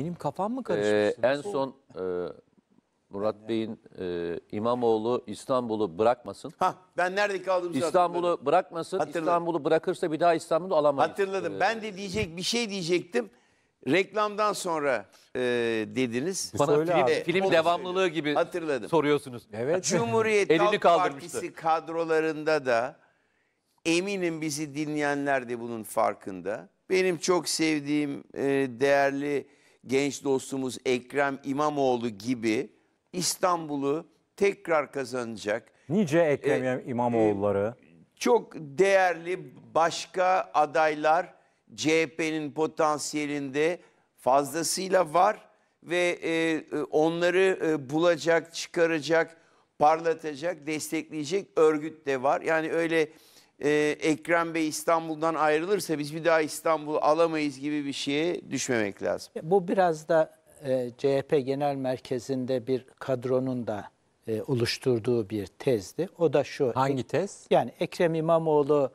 Benim kafam mı karışmış? Ee, en son e, Murat Bey'in e, İmamoğlu İstanbul'u bırakmasın. Ha ben nerede kaldım? İstanbul'u bırakmasın. Hatırladım. İstanbul'u bırakırsa bir daha İstanbul'u alamayız. Hatırladım. Ee, ben de diyecek bir şey diyecektim. Reklamdan sonra e, dediniz. Bana Söyle film, film Onu devamlılığı gibi Hatırladım. soruyorsunuz. Evet. Cumhuriyet Halk Partisi kadrolarında da eminim bizi dinleyenler de bunun farkında. Benim çok sevdiğim e, değerli genç dostumuz Ekrem İmamoğlu gibi İstanbul'u tekrar kazanacak. Nice Ekrem ee, İmamoğulları. E, çok değerli başka adaylar CHP'nin potansiyelinde fazlasıyla var ve e, e, onları e, bulacak, çıkaracak, parlatacak, destekleyecek örgüt de var. Yani öyle e, Ekrem Bey İstanbul'dan ayrılırsa biz bir daha İstanbul alamayız gibi bir şeye düşmemek lazım. Bu biraz da e, CHP genel merkezinde bir kadronun da e, oluşturduğu bir tezdi. O da şu. Hangi tez? Yani Ekrem İmamoğlu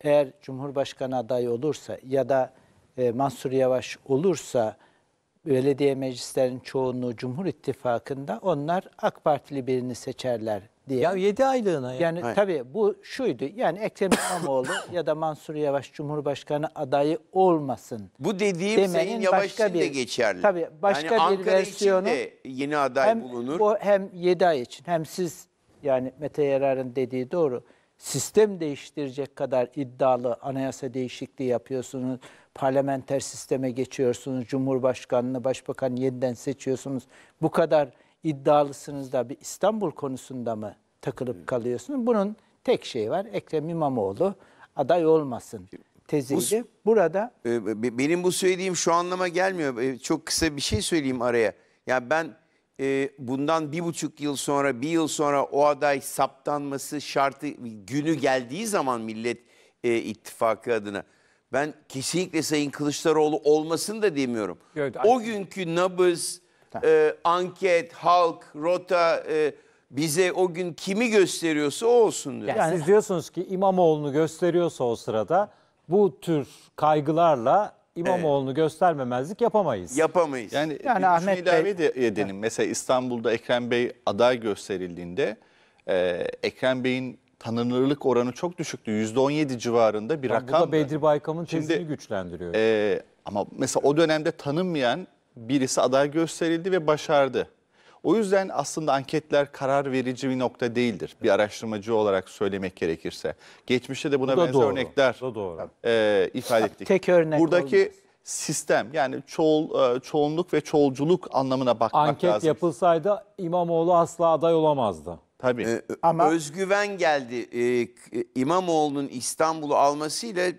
eğer Cumhurbaşkanı adayı olursa ya da e, Mansur Yavaş olursa belediye meclislerin çoğunluğu Cumhur İttifakı'nda onlar AK Partili birini seçerler diye. Ya 7 aylığına ya. Yani Hayır. tabii bu şuydu. Yani Ekrem İmamoğlu ya da Mansur Yavaş Cumhurbaşkanı adayı olmasın. Bu dediğim Demenin Sayın Yavaş başka için bir, de geçerli. Tabii başka yani bir versiyonu. için de yeni aday hem, bulunur. O hem 7 ay için hem siz yani Mete Yarar'ın dediği doğru. Sistem değiştirecek kadar iddialı anayasa değişikliği yapıyorsunuz parlamenter sisteme geçiyorsunuz. Cumhurbaşkanını, başbakan yeniden seçiyorsunuz. Bu kadar iddialısınız da bir İstanbul konusunda mı takılıp kalıyorsunuz? Bunun tek şeyi var. Ekrem İmamoğlu aday olmasın teziydi. Bu, Burada e, benim bu söylediğim şu anlama gelmiyor. E, çok kısa bir şey söyleyeyim araya. Ya yani ben e, bundan bir buçuk yıl sonra, bir yıl sonra o aday saptanması şartı günü geldiği zaman millet e, ittifakı adına ben kesinlikle Sayın Kılıçdaroğlu olmasın da demiyorum. Evet, o günkü nabız, e, anket, halk, rota e, bize o gün kimi gösteriyorsa o olsun diyor. Yani, siz diyorsunuz ki İmamoğlu'nu gösteriyorsa o sırada bu tür kaygılarla İmamoğlu'nu evet. göstermemezlik yapamayız. Yapamayız. Yani, yani Ahmet ilave Bey... edelim. Mesela İstanbul'da Ekrem Bey aday gösterildiğinde e, Ekrem Bey'in tanınırlık oranı çok düşüktü. %17 civarında bir rakam. Bu da Bedir Baykam'ın tezini Şimdi, güçlendiriyor. E, ama mesela o dönemde tanınmayan birisi aday gösterildi ve başardı. O yüzden aslında anketler karar verici bir nokta değildir. Bir araştırmacı olarak söylemek gerekirse. Geçmişte de buna bu benzer doğru. örnekler bu doğru. E, ifade ettik. Tek örnek Buradaki olmaz. sistem yani çoğul, e, çoğunluk ve çoğulculuk anlamına bakmak Anket lazım. Anket yapılsaydı İmamoğlu asla aday olamazdı. Tabii. Ee, Ama özgüven geldi. Ee, İmamoğlu'nun İstanbul'u almasıyla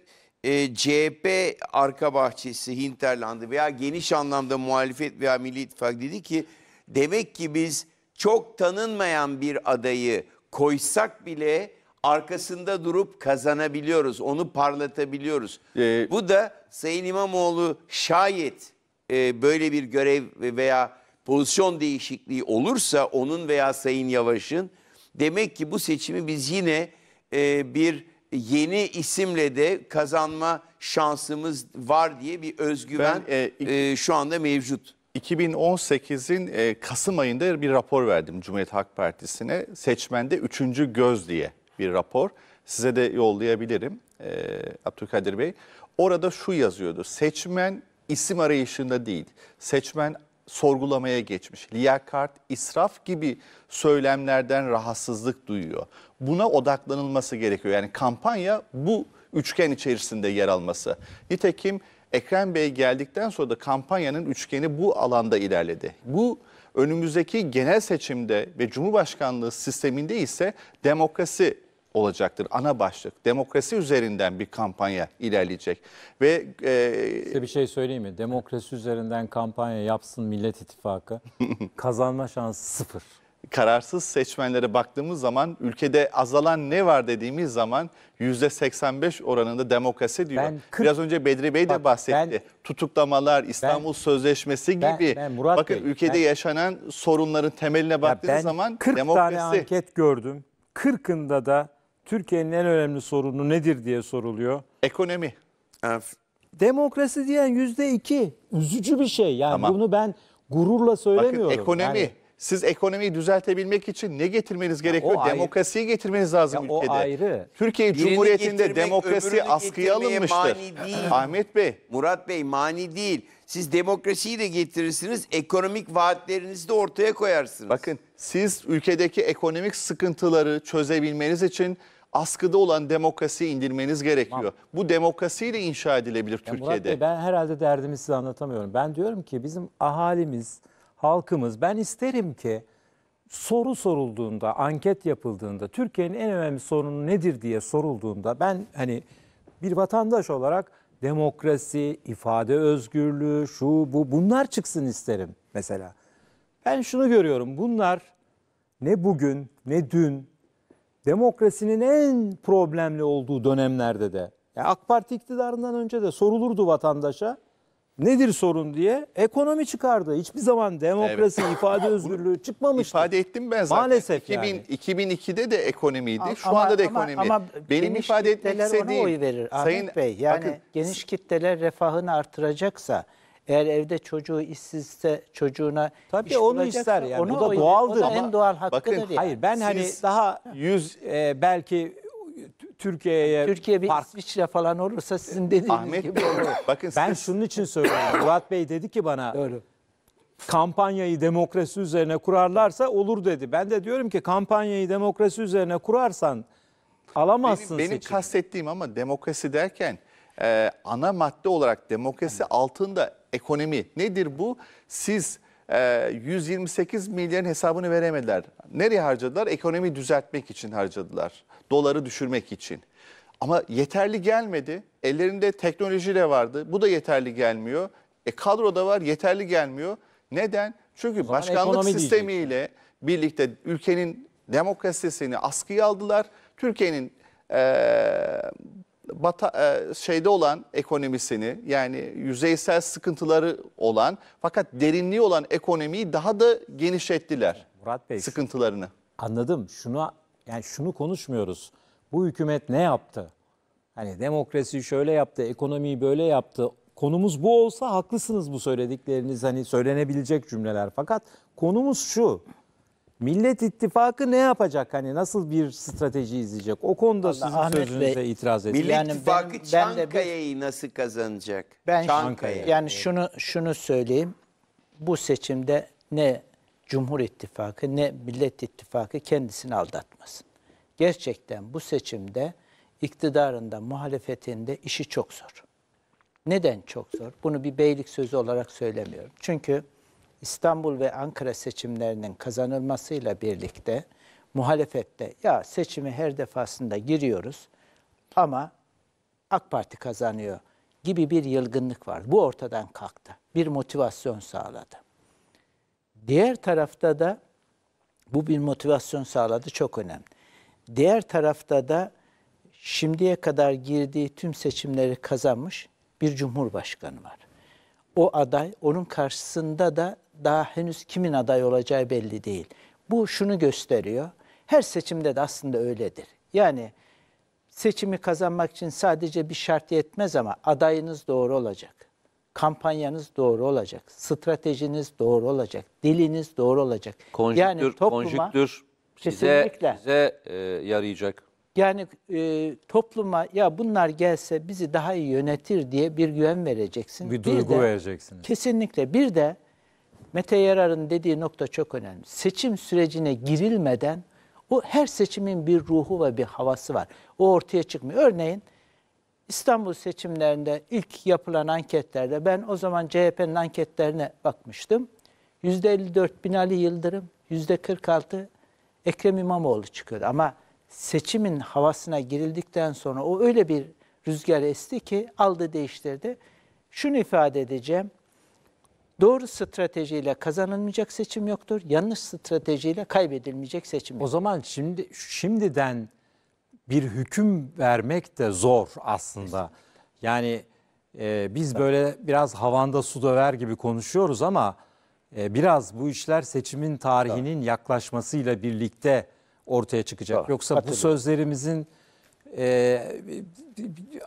e, CHP arka bahçesi Hinterland'ı veya geniş anlamda muhalefet veya Milli İttifak dedi ki demek ki biz çok tanınmayan bir adayı koysak bile arkasında durup kazanabiliyoruz. Onu parlatabiliyoruz. Ee, Bu da Sayın İmamoğlu şayet e, böyle bir görev veya pozisyon değişikliği olursa onun veya Sayın Yavaş'ın demek ki bu seçimi biz yine e, bir yeni isimle de kazanma şansımız var diye bir özgüven ben, e, e, şu anda mevcut. 2018'in e, Kasım ayında bir rapor verdim Cumhuriyet Halk Partisi'ne. Seçmende üçüncü göz diye bir rapor. Size de yollayabilirim e, Abdülkadir Bey. Orada şu yazıyordu. Seçmen isim arayışında değil, seçmen sorgulamaya geçmiş. Liyakat, israf gibi söylemlerden rahatsızlık duyuyor. Buna odaklanılması gerekiyor. Yani kampanya bu üçgen içerisinde yer alması. Nitekim Ekrem Bey geldikten sonra da kampanyanın üçgeni bu alanda ilerledi. Bu önümüzdeki genel seçimde ve Cumhurbaşkanlığı sisteminde ise demokrasi olacaktır. Ana başlık demokrasi üzerinden bir kampanya ilerleyecek. Ve e, Size bir şey söyleyeyim mi? Demokrasi üzerinden kampanya yapsın Millet İttifakı. Kazanma şansı sıfır. kararsız seçmenlere baktığımız zaman ülkede azalan ne var dediğimiz zaman %85 oranında demokrasi diyor. Ben Biraz önce Bedri Bey de Bak, bahsetti. ben- Tutuklamalar, İstanbul Sözleşmesi gibi. ben Murat Bakın Bey, ülkede ben- yaşanan sorunların temeline Ya ben zaman 40 demokrasi. tane anket gördüm. 40'ında da Türkiye'nin en önemli sorunu nedir diye soruluyor. Ekonomi. Ee, demokrasi diyen yüzde iki. Üzücü bir şey. Yani Ama- bunu ben gururla söylemiyorum. Bakın ekonomi. Yani- Siz ekonomiyi düzeltebilmek için ne getirmeniz gerekiyor? ayrı. Demokrasiyi getirmeniz lazım Ya o ayrı. Türkiye Birini Cumhuriyeti'nde demokrasi askıya alınmıştır. mani değil. Ahmet Bey, Murat Bey mani değil. Siz demokrasiyi de getirirsiniz, ekonomik vaatlerinizi de ortaya koyarsınız. bakın siz ülkedeki ekonomik sıkıntıları çözebilmeniz için askıda olan demokrasiyi indirmeniz gerekiyor. Tamam. Bu demokrasiyle inşa edilebilir ya Türkiye'de. Murat Bey, ben herhalde derdimi size anlatamıyorum. Ben diyorum ki bizim ahalimiz, halkımız ben isterim ki soru sorulduğunda, anket yapıldığında, Türkiye'nin en önemli sorunu nedir diye sorulduğunda ben hani bir vatandaş olarak demokrasi, ifade özgürlüğü, şu bu bunlar çıksın isterim mesela. Ben şunu görüyorum. Bunlar ne bugün, ne dün, demokrasinin en problemli olduğu dönemlerde de ya AK Parti iktidarından önce de sorulurdu vatandaşa nedir sorun diye ekonomi çıkardı. Hiçbir zaman demokrasi, evet. ifade özgürlüğü çıkmamıştı. İfade ettim ben zaten. Maalesef 2000, yani. 2002'de de ekonomiydi. Ama, Şu anda da ekonomi. Ama, ama Benim ifade etmek Ona oy verir Ahmet Sayın, Bey. Yani bakın, geniş kitleler refahını artıracaksa eğer evde çocuğu işsizse çocuğuna Tabii iş onu ister yani. Bu da doğaldır O da en doğal hakkıdır bakın, yani. Hayır ben hani daha yüz e, belki Türkiye'ye Türkiye bir park İsviçre falan olursa sizin dediğiniz Ahmet gibi Bey, olur. bakın Ben şunun için söylüyorum. Murat Bey dedi ki bana Doğru. kampanyayı demokrasi üzerine kurarlarsa olur dedi. Ben de diyorum ki kampanyayı demokrasi üzerine kurarsan alamazsın benim, benim seçimi. kastettiğim ama demokrasi derken e, ana madde olarak demokrasi altında ekonomi nedir bu? Siz e, 128 milyarın hesabını veremediler. Nereye harcadılar? Ekonomi düzeltmek için harcadılar. Doları düşürmek için. Ama yeterli gelmedi. Ellerinde teknoloji de vardı. Bu da yeterli gelmiyor. E kadro da var yeterli gelmiyor. Neden? Çünkü başkanlık sistemiyle diyecek. birlikte ülkenin demokrasisini askıya aldılar. Türkiye'nin e, bata, e, şeyde olan ekonomisini yani yüzeysel sıkıntıları olan fakat derinliği olan ekonomiyi daha da genişlettiler. Murat Bey sıkıntılarını. Anladım. Şunu yani şunu konuşmuyoruz. Bu hükümet ne yaptı? Hani demokrasi şöyle yaptı, ekonomiyi böyle yaptı. Konumuz bu olsa haklısınız bu söyledikleriniz hani söylenebilecek cümleler. Fakat konumuz şu. Millet İttifakı ne yapacak? Hani nasıl bir strateji izleyecek? O konuda Vallahi sizin Ahmet sözünüze Bey, itiraz ediyorum. Millet Yani İttifakı ben de bir- Çankaya'yı nasıl kazanacak? Ben Çankaya. yani şunu şunu söyleyeyim. Bu seçimde ne Cumhur İttifakı ne Millet İttifakı kendisini aldatmasın. Gerçekten bu seçimde iktidarında muhalefetinde işi çok zor. Neden çok zor? Bunu bir beylik sözü olarak söylemiyorum. Çünkü İstanbul ve Ankara seçimlerinin kazanılmasıyla birlikte muhalefette ya seçimi her defasında giriyoruz ama AK Parti kazanıyor gibi bir yılgınlık var. Bu ortadan kalktı. Bir motivasyon sağladı. Diğer tarafta da bu bir motivasyon sağladı çok önemli. Diğer tarafta da şimdiye kadar girdiği tüm seçimleri kazanmış bir cumhurbaşkanı var. O aday onun karşısında da daha henüz kimin aday olacağı belli değil. Bu şunu gösteriyor. Her seçimde de aslında öyledir. Yani seçimi kazanmak için sadece bir şart yetmez ama adayınız doğru olacak. Kampanyanız doğru olacak. Stratejiniz doğru olacak. Diliniz doğru olacak. Konjüktür, yani topluma, konjüktür size, size e, yarayacak. Yani e, topluma ya bunlar gelse bizi daha iyi yönetir diye bir güven vereceksin. Bir duygu bir de, vereceksiniz. Kesinlikle. Bir de Mete Yarar'ın dediği nokta çok önemli. Seçim sürecine girilmeden o her seçimin bir ruhu ve bir havası var. O ortaya çıkmıyor. Örneğin İstanbul seçimlerinde ilk yapılan anketlerde ben o zaman CHP'nin anketlerine bakmıştım. %54 Binali Yıldırım, %46 Ekrem İmamoğlu çıkıyordu. Ama seçimin havasına girildikten sonra o öyle bir rüzgar esti ki aldı değiştirdi. Şunu ifade edeceğim. Doğru stratejiyle kazanılmayacak seçim yoktur. Yanlış stratejiyle kaybedilmeyecek seçim yoktur. O zaman şimdi şimdiden bir hüküm vermek de zor aslında. Yani e, biz böyle biraz havanda su döver gibi konuşuyoruz ama e, biraz bu işler seçimin tarihinin yaklaşmasıyla birlikte ortaya çıkacak. Doğru. Yoksa bu sözlerimizin e,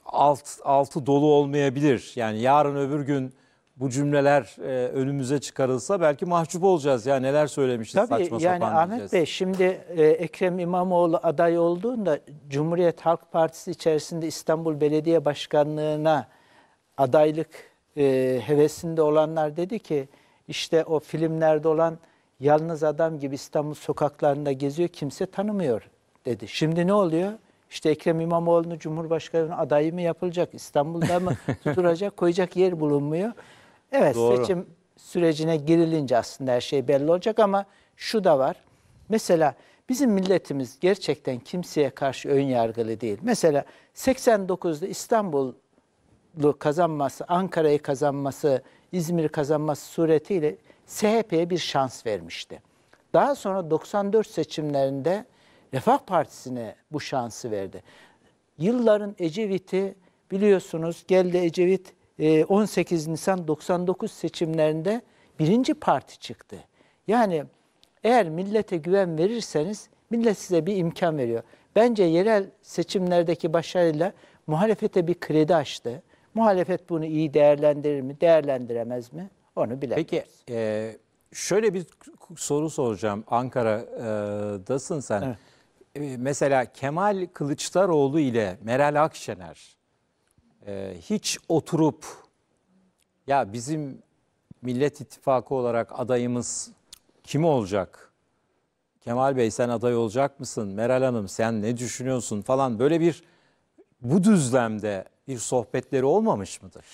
alt, altı dolu olmayabilir. Yani yarın öbür gün bu cümleler e, önümüze çıkarılsa belki mahcup olacağız. Ya neler söylemişiz Tabii, saçma yani sapan Ahmet diyeceğiz. Bey şimdi e, Ekrem İmamoğlu aday olduğunda Cumhuriyet Halk Partisi içerisinde İstanbul Belediye Başkanlığı'na adaylık e, hevesinde olanlar dedi ki işte o filmlerde olan yalnız adam gibi İstanbul sokaklarında geziyor kimse tanımıyor dedi. Şimdi ne oluyor? İşte Ekrem İmamoğlu'nu Cumhurbaşkanı adayı mı yapılacak? İstanbul'da mı tutulacak? Koyacak yer bulunmuyor. Evet Doğru. seçim sürecine girilince aslında her şey belli olacak ama şu da var. Mesela bizim milletimiz gerçekten kimseye karşı ön yargılı değil. Mesela 89'da İstanbul'u kazanması, Ankara'yı kazanması, İzmir kazanması suretiyle CHP'ye bir şans vermişti. Daha sonra 94 seçimlerinde Refah Partisi'ne bu şansı verdi. Yılların Ecevit'i biliyorsunuz geldi Ecevit 18 ee, Nisan 99 seçimlerinde birinci parti çıktı. Yani eğer millete güven verirseniz millet size bir imkan veriyor. Bence yerel seçimlerdeki başarıyla muhalefete bir kredi açtı. Muhalefet bunu iyi değerlendirir mi, değerlendiremez mi? Onu bilemeyiz. Peki e, şöyle bir soru soracağım. Ankara'dasın sen. Evet. E, mesela Kemal Kılıçdaroğlu ile Meral Akşener e, hiç oturup ya bizim Millet İttifakı olarak adayımız kim olacak? Kemal Bey sen aday olacak mısın? Meral Hanım sen ne düşünüyorsun falan böyle bir bu düzlemde bir sohbetleri olmamış mıdır?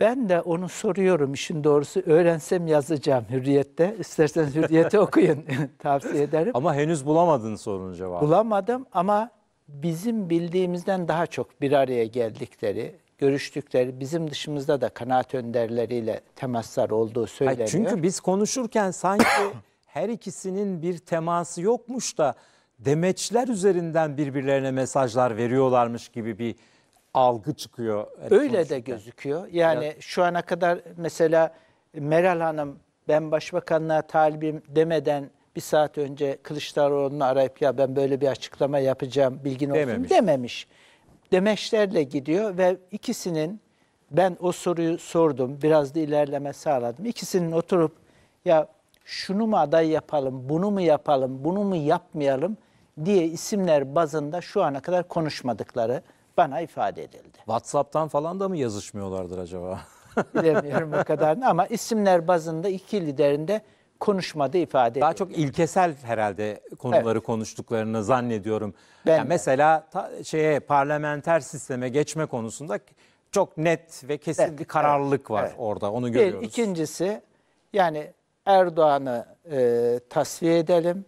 Ben de onu soruyorum işin doğrusu. Öğrensem yazacağım Hürriyet'te. İsterseniz Hürriyet'i okuyun tavsiye ederim. Ama henüz bulamadın sorunun cevabı. Bulamadım ama bizim bildiğimizden daha çok bir araya geldikleri, görüştükleri, bizim dışımızda da kanaat önderleriyle temaslar olduğu söyleniyor. Hayır, çünkü biz konuşurken sanki her ikisinin bir teması yokmuş da demeçler üzerinden birbirlerine mesajlar veriyorlarmış gibi bir algı çıkıyor. Öyle konuşurken. de gözüküyor. Yani ya. şu ana kadar mesela Meral Hanım ben başbakanlığa talibim demeden bir saat önce Kılıçdaroğlu'nu arayıp ya ben böyle bir açıklama yapacağım bilgin olsun dememiş. dememiş. Demeçlerle gidiyor ve ikisinin ben o soruyu sordum biraz da ilerleme sağladım. İkisinin oturup ya şunu mu aday yapalım, bunu mu yapalım, bunu mu yapmayalım diye isimler bazında şu ana kadar konuşmadıkları bana ifade edildi. WhatsApp'tan falan da mı yazışmıyorlardır acaba? Bilemiyorum o kadarını ama isimler bazında iki liderinde konuşmada ifade ediyor. Daha çok ilkesel herhalde konuları evet. konuştuklarını zannediyorum. Ben yani mesela ta, şeye parlamenter sisteme geçme konusunda çok net ve kesin evet, bir kararlılık var evet. orada. Onu görüyoruz. Bir, ikincisi yani Erdoğan'ı e, tasfiye edelim.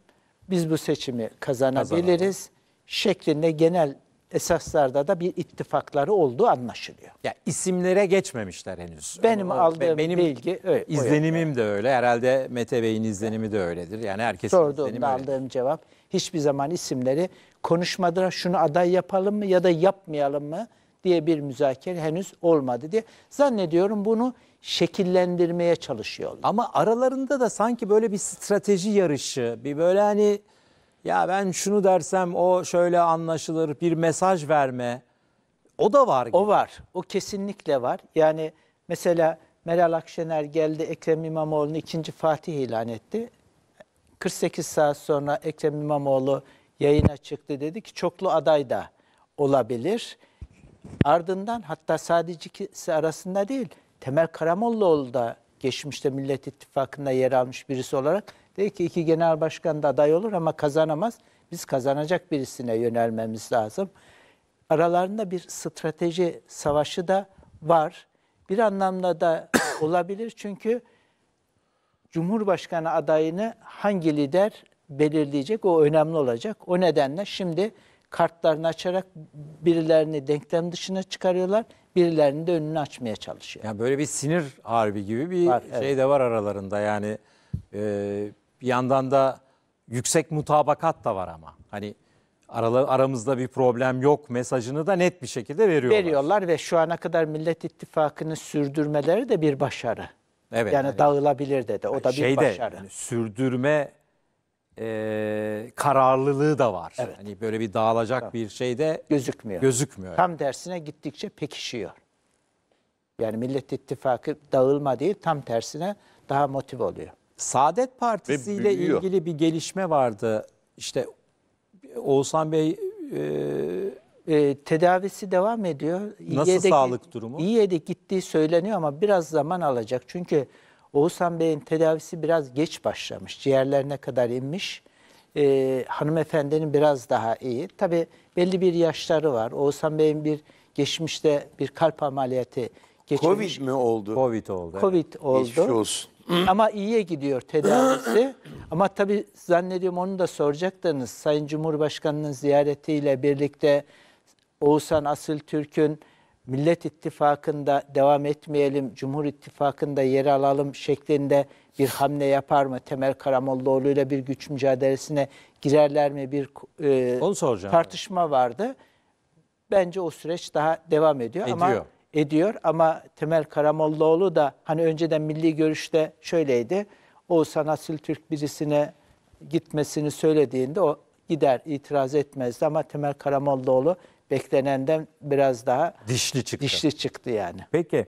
Biz bu seçimi kazanabiliriz. Kazanalım. şeklinde genel esaslarda da bir ittifakları olduğu anlaşılıyor. Ya isimlere geçmemişler henüz. Benim o, aldığım benim bilgi öyle. İzlenimim de öyle. Herhalde Mete Bey'in izlenimi de öyledir. Yani herkesin Sorduğumda aldığım öyledir. cevap hiçbir zaman isimleri konuşmadıra şunu aday yapalım mı ya da yapmayalım mı diye bir müzakere henüz olmadı diye. Zannediyorum bunu şekillendirmeye çalışıyorlar. Ama aralarında da sanki böyle bir strateji yarışı, bir böyle hani ya ben şunu dersem o şöyle anlaşılır bir mesaj verme o da var. Gibi. O var. O kesinlikle var. Yani mesela Meral Akşener geldi Ekrem İmamoğlu'nu ikinci Fatih ilan etti. 48 saat sonra Ekrem İmamoğlu yayına çıktı dedi ki çoklu aday da olabilir. Ardından hatta sadece ikisi arasında değil Temel Karamollaoğlu da geçmişte Millet İttifakı'nda yer almış birisi olarak Dedi ki iki genel başkan da aday olur ama kazanamaz. Biz kazanacak birisine yönelmemiz lazım. Aralarında bir strateji savaşı da var. Bir anlamda da olabilir çünkü Cumhurbaşkanı adayını hangi lider belirleyecek o önemli olacak. O nedenle şimdi kartlarını açarak birilerini denklem dışına çıkarıyorlar, birilerini de önünü açmaya çalışıyor. Yani böyle bir sinir harbi gibi bir var, şey evet. de var aralarında yani. E, bir yandan da yüksek mutabakat da var ama. Hani aramızda bir problem yok mesajını da net bir şekilde veriyorlar. Veriyorlar ve şu ana kadar Millet İttifakı'nı sürdürmeleri de bir başarı. Evet. Yani evet. dağılabilir dedi. O da Şeyde, bir şey başarı. Yani sürdürme e, kararlılığı da var. Evet. Hani böyle bir dağılacak Tabii. bir şey de gözükmüyor. Gözükmüyor. Tam dersine gittikçe pekişiyor. Yani Millet İttifakı dağılma değil tam tersine daha motive oluyor. Saadet Partisi ile ilgili bir gelişme vardı. İşte Oğuzhan Bey e, e, tedavisi devam ediyor. Nasıl İYİ'de, sağlık durumu? İyi İyiye gittiği söyleniyor ama biraz zaman alacak. Çünkü Oğuzhan Bey'in tedavisi biraz geç başlamış. Ciğerlerine kadar inmiş. Ee, hanımefendinin biraz daha iyi. Tabii belli bir yaşları var. Oğuzhan Bey'in bir geçmişte bir kalp ameliyatı geçirmiş. Covid mi oldu? Covid oldu. Covid evet. oldu. Geçmiş olsun. Ama iyiye gidiyor tedavisi. Ama tabii zannediyorum onu da soracaktınız. Sayın Cumhurbaşkanı'nın ziyaretiyle birlikte Oğuzhan Asıl Türk'ün Millet İttifakı'nda devam etmeyelim, Cumhur İttifakı'nda yer alalım şeklinde bir hamle yapar mı? Temel Karamollaoğlu ile bir güç mücadelesine girerler mi? Bir e, Onu soracağım. tartışma vardı. Bence o süreç daha devam ediyor, ediyor. ama ediyor. Ama Temel Karamollaoğlu da hani önceden milli görüşte şöyleydi. O Asil Türk birisine gitmesini söylediğinde o gider itiraz etmezdi ama Temel Karamollaoğlu beklenenden biraz daha dişli çıktı. Dişli çıktı yani. Peki